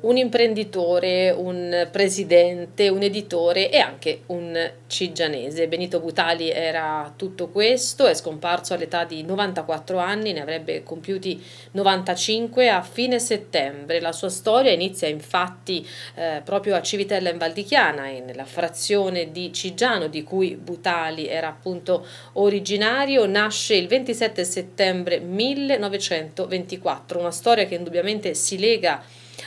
un imprenditore, un presidente, un editore e anche un cigianese. Benito Butali era tutto questo, è scomparso all'età di 94 anni, ne avrebbe compiuti 95 a fine settembre. La sua storia inizia infatti eh, proprio a Civitella in Val di Chiana e nella frazione di Cigiano di cui Butali era appunto originario, nasce il 27 settembre 1924, una storia che indubbiamente si lega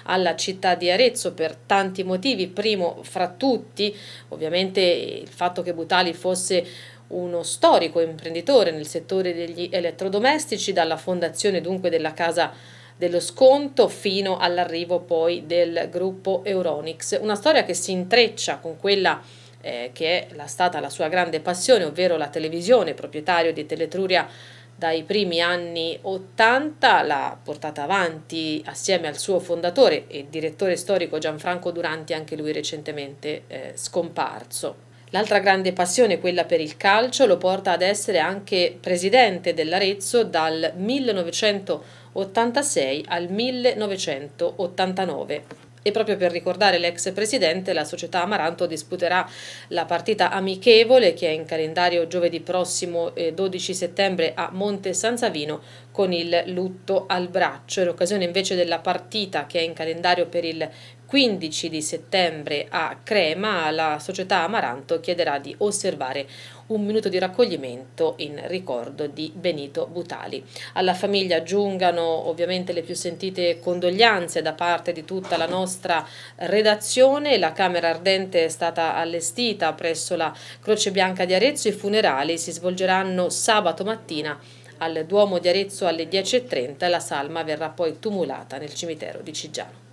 alla città di Arezzo per tanti motivi, primo fra tutti ovviamente il fatto che Butali fosse uno storico imprenditore nel settore degli elettrodomestici, dalla fondazione dunque della casa dello sconto fino all'arrivo poi del gruppo Euronics. Una storia che si intreccia con quella eh, che è la, stata la sua grande passione, ovvero la televisione, proprietario di Teletruria dai primi anni 80 l'ha portata avanti assieme al suo fondatore e direttore storico Gianfranco Duranti, anche lui recentemente eh, scomparso. L'altra grande passione, quella per il calcio, lo porta ad essere anche presidente dell'Arezzo dal 1986 al 1989. E proprio per ricordare l'ex presidente, la società Amaranto disputerà la partita amichevole che è in calendario giovedì prossimo eh, 12 settembre a Monte San Savino con il lutto al braccio. L'occasione invece della partita che è in calendario per il 15 di settembre a Crema, la società Amaranto chiederà di osservare un minuto di raccoglimento in ricordo di Benito Butali. Alla famiglia giungano ovviamente le più sentite condoglianze da parte di tutta la nostra redazione, la Camera Ardente è stata allestita presso la Croce Bianca di Arezzo, i funerali si svolgeranno sabato mattina al Duomo di Arezzo alle 10.30 e la salma verrà poi tumulata nel cimitero di Cigiano.